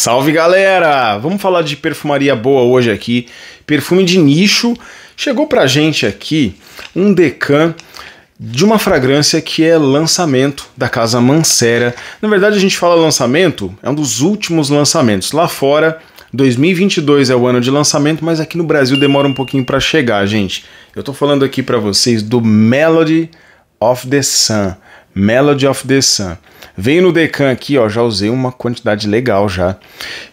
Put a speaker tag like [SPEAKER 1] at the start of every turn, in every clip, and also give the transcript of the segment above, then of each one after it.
[SPEAKER 1] Salve galera! Vamos falar de perfumaria boa hoje aqui. Perfume de nicho. Chegou pra gente aqui um decan de uma fragrância que é lançamento da casa Mancera. Na verdade, a gente fala lançamento, é um dos últimos lançamentos. Lá fora, 2022 é o ano de lançamento, mas aqui no Brasil demora um pouquinho para chegar, gente. Eu tô falando aqui para vocês do Melody of the Sun. Melody of the Sun. Veio no Decan aqui, ó, já usei uma quantidade legal já.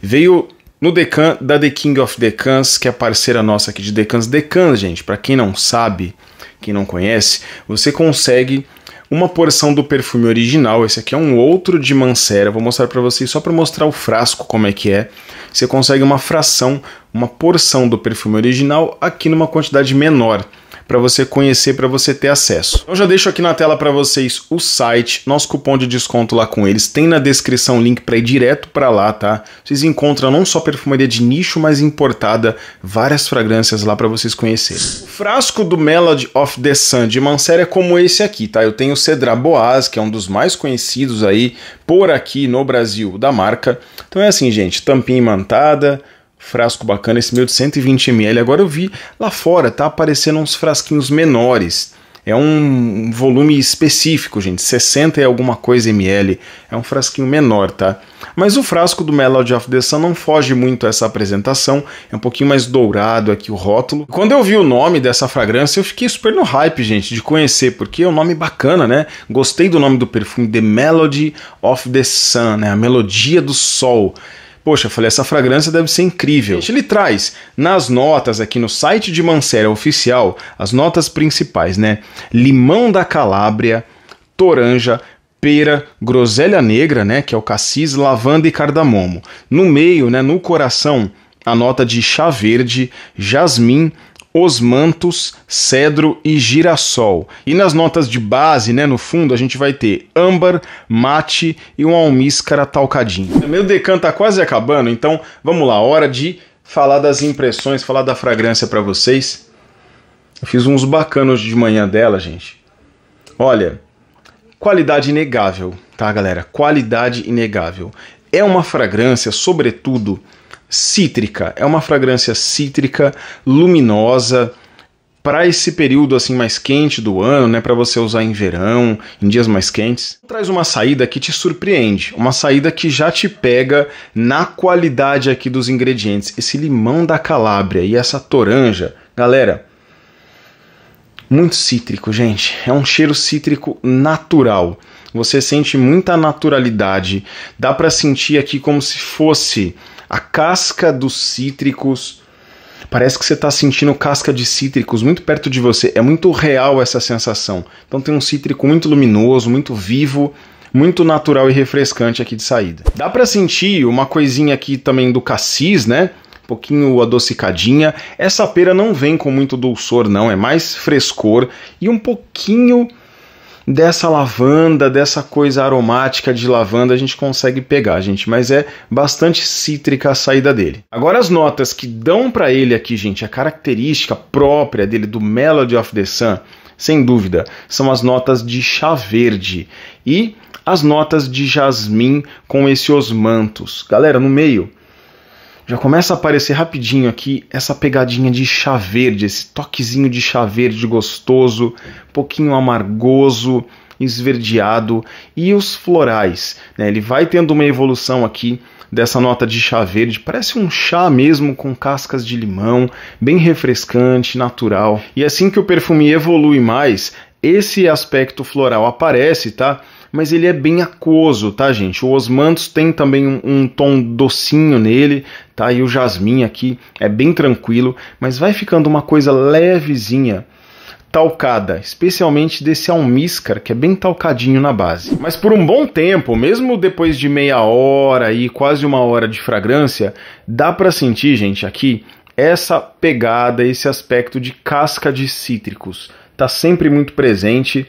[SPEAKER 1] Veio no Decan da The King of Decans, que é parceira nossa aqui de Decans. Decans, gente, para quem não sabe, quem não conhece, você consegue uma porção do perfume original. Esse aqui é um outro de Mancera. Vou mostrar para vocês só para mostrar o frasco como é que é. Você consegue uma fração, uma porção do perfume original aqui numa quantidade menor para você conhecer, para você ter acesso. Eu já deixo aqui na tela para vocês o site, nosso cupom de desconto lá com eles. Tem na descrição o link para ir direto para lá, tá? Vocês encontram não só perfumaria de nicho, mas importada, várias fragrâncias lá para vocês conhecerem. O frasco do Melody of the Sun de Mansera é como esse aqui, tá? Eu tenho o Cedra Boaz, que é um dos mais conhecidos aí por aqui no Brasil da marca. Então é assim, gente, tampinha imantada, frasco bacana, esse meu de 120ml. Agora eu vi lá fora, tá aparecendo uns frasquinhos menores. É um volume específico, gente, 60 e alguma coisa ml. É um frasquinho menor, tá? Mas o frasco do Melody of the Sun não foge muito a essa apresentação, é um pouquinho mais dourado aqui o rótulo. Quando eu vi o nome dessa fragrância, eu fiquei super no hype, gente, de conhecer, porque é um nome bacana, né? Gostei do nome do perfume, The Melody of the Sun, né? A melodia do sol. Poxa, eu falei, essa fragrância deve ser incrível. Ele traz nas notas aqui no site de Mancera oficial as notas principais, né? Limão da Calábria, toranja, pera, groselha negra, né, que é o cassis, lavanda e cardamomo. No meio, né, no coração, a nota de chá verde, jasmim, os mantos cedro e girassol. E nas notas de base, né, no fundo, a gente vai ter âmbar, mate e um almíscara talcadinho. Meu decan tá quase acabando, então vamos lá, hora de falar das impressões, falar da fragrância para vocês. Eu fiz uns bacanos de manhã dela, gente. Olha, qualidade inegável, tá, galera? Qualidade inegável. É uma fragrância, sobretudo, cítrica. É uma fragrância cítrica, luminosa, para esse período assim mais quente do ano, né, para você usar em verão, em dias mais quentes, traz uma saída que te surpreende, uma saída que já te pega na qualidade aqui dos ingredientes. Esse limão da Calábria e essa toranja, galera, muito cítrico, gente. É um cheiro cítrico natural. Você sente muita naturalidade. Dá para sentir aqui como se fosse a casca dos cítricos. Parece que você está sentindo casca de cítricos muito perto de você. É muito real essa sensação. Então tem um cítrico muito luminoso, muito vivo, muito natural e refrescante aqui de saída. Dá para sentir uma coisinha aqui também do cassis, né? Um pouquinho adocicadinha. Essa pera não vem com muito dulçor, não. É mais frescor e um pouquinho dessa lavanda, dessa coisa aromática de lavanda a gente consegue pegar, gente, mas é bastante cítrica a saída dele. Agora as notas que dão para ele aqui, gente, a característica própria dele do Melody of the Sun, sem dúvida, são as notas de chá verde e as notas de jasmim com esse osmantos. Galera, no meio já começa a aparecer rapidinho aqui essa pegadinha de chá verde, esse toquezinho de chá verde gostoso, pouquinho amargoso, esverdeado e os florais. Né? Ele vai tendo uma evolução aqui dessa nota de chá verde, parece um chá mesmo com cascas de limão, bem refrescante, natural. E assim que o perfume evolui mais, esse aspecto floral aparece, tá? mas ele é bem aquoso, tá, gente? O osmanthus tem também um, um tom docinho nele, tá? E o jasmim aqui é bem tranquilo, mas vai ficando uma coisa levezinha talcada, especialmente desse almíscar, que é bem talcadinho na base. Mas por um bom tempo, mesmo depois de meia hora e quase uma hora de fragrância, dá para sentir, gente, aqui essa pegada, esse aspecto de casca de cítricos. Tá sempre muito presente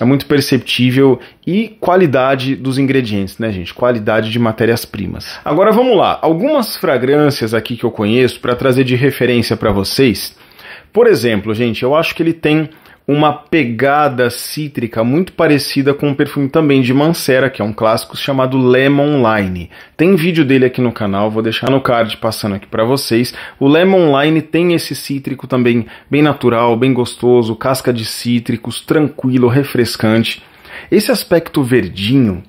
[SPEAKER 1] é muito perceptível e qualidade dos ingredientes, né, gente? Qualidade de matérias-primas. Agora vamos lá, algumas fragrâncias aqui que eu conheço para trazer de referência para vocês. Por exemplo, gente, eu acho que ele tem uma pegada cítrica muito parecida com um perfume também de Mancera, que é um clássico chamado Lemon Line. Tem vídeo dele aqui no canal, vou deixar no card passando aqui para vocês. O Lemon Line tem esse cítrico também bem natural, bem gostoso, casca de cítricos, tranquilo, refrescante. Esse aspecto verdinho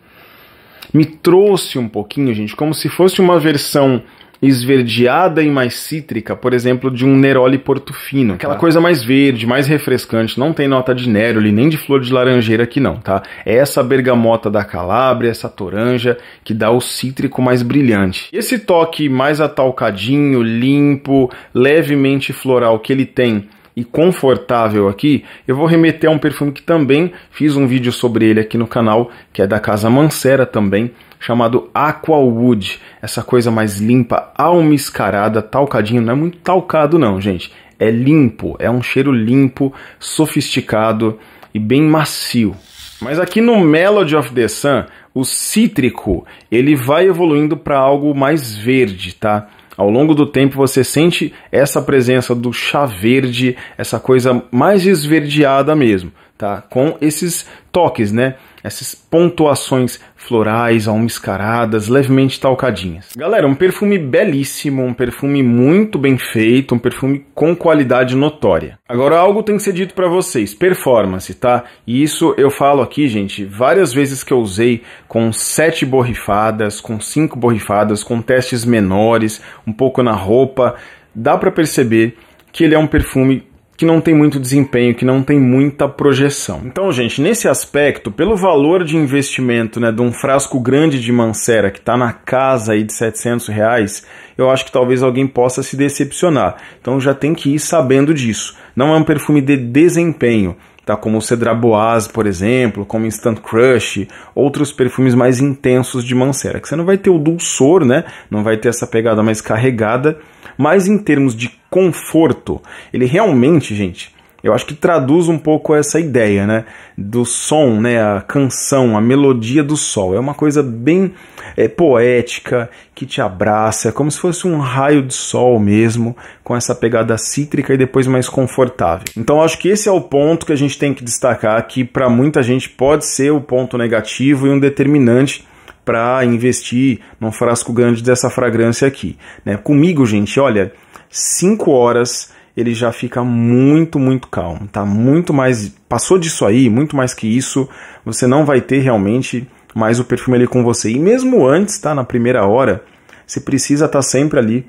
[SPEAKER 1] me trouxe um pouquinho, gente, como se fosse uma versão esverdeada e mais cítrica, por exemplo, de um Neroli Portofino. Aquela tá. coisa mais verde, mais refrescante, não tem nota de Neroli nem de flor de laranjeira aqui não, tá? É essa bergamota da Calábria, essa toranja que dá o cítrico mais brilhante. Esse toque mais atalcadinho, limpo, levemente floral que ele tem e confortável aqui, eu vou remeter a um perfume que também fiz um vídeo sobre ele aqui no canal, que é da Casa Mancera também, chamado Wood. Essa coisa mais limpa, almiscarada, talcadinho, não é muito talcado não, gente. É limpo, é um cheiro limpo, sofisticado e bem macio. Mas aqui no Melody of the Sun, o cítrico, ele vai evoluindo para algo mais verde, tá? Ao longo do tempo você sente essa presença do chá verde, essa coisa mais esverdeada mesmo tá? Com esses toques, né? Essas pontuações florais, almiscaradas, levemente talcadinhas. Galera, um perfume belíssimo, um perfume muito bem feito, um perfume com qualidade notória. Agora, algo tem que ser dito para vocês, performance, tá? E isso eu falo aqui, gente, várias vezes que eu usei com sete borrifadas, com cinco borrifadas, com testes menores, um pouco na roupa, dá para perceber que ele é um perfume que não tem muito desempenho, que não tem muita projeção. Então, gente, nesse aspecto, pelo valor de investimento né, de um frasco grande de Mancera, que está na casa aí de 700 reais, eu acho que talvez alguém possa se decepcionar. Então já tem que ir sabendo disso. Não é um perfume de desempenho, tá? como o Boaz por exemplo, como Instant Crush, outros perfumes mais intensos de Mancera, que você não vai ter o dulçor, né? não vai ter essa pegada mais carregada, mas em termos de conforto, ele realmente, gente, eu acho que traduz um pouco essa ideia, né? Do som, né? A canção, a melodia do sol. É uma coisa bem é, poética, que te abraça, é como se fosse um raio de sol mesmo, com essa pegada cítrica e depois mais confortável. Então acho que esse é o ponto que a gente tem que destacar, que para muita gente pode ser o ponto negativo e um determinante para investir num frasco grande dessa fragrância aqui. Né? Comigo, gente, olha, 5 horas ele já fica muito, muito calmo, tá? Muito mais. Passou disso aí, muito mais que isso, você não vai ter realmente mais o perfume ali com você. E mesmo antes, tá? Na primeira hora, você precisa estar tá sempre ali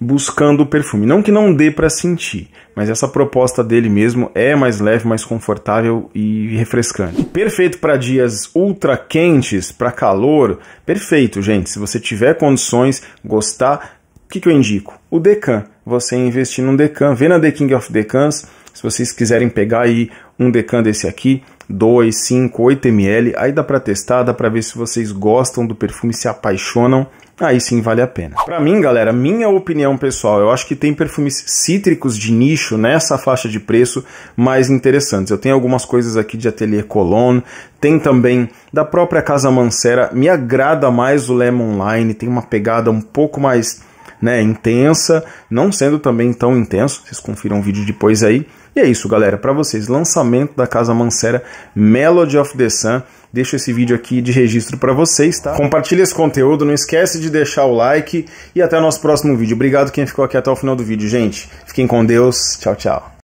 [SPEAKER 1] buscando o perfume. Não que não dê para sentir, mas essa proposta dele mesmo é mais leve, mais confortável e refrescante. Perfeito para dias ultra quentes, para calor, perfeito, gente. Se você tiver condições, gostar, o que, que eu indico? O Decan. Você investir num Decan, vê na The King of Decans. Se vocês quiserem pegar aí um Decan desse aqui, 2, 5, 8 ml, aí dá para testar, dá para ver se vocês gostam do perfume, se apaixonam, aí sim vale a pena. Para mim, galera, minha opinião pessoal, eu acho que tem perfumes cítricos de nicho nessa faixa de preço mais interessantes. Eu tenho algumas coisas aqui de Atelier Cologne, tem também da própria Casa Mancera, me agrada mais o Lemon Line, tem uma pegada um pouco mais né, intensa, não sendo também tão intenso. Vocês confiram o vídeo depois aí. E é isso, galera, para vocês, lançamento da Casa Mancera Melody of the Sun. Deixo esse vídeo aqui de registro para vocês, tá? Compartilhe esse conteúdo, não esquece de deixar o like e até o nosso próximo vídeo. Obrigado quem ficou aqui até o final do vídeo, gente. Fiquem com Deus. Tchau, tchau.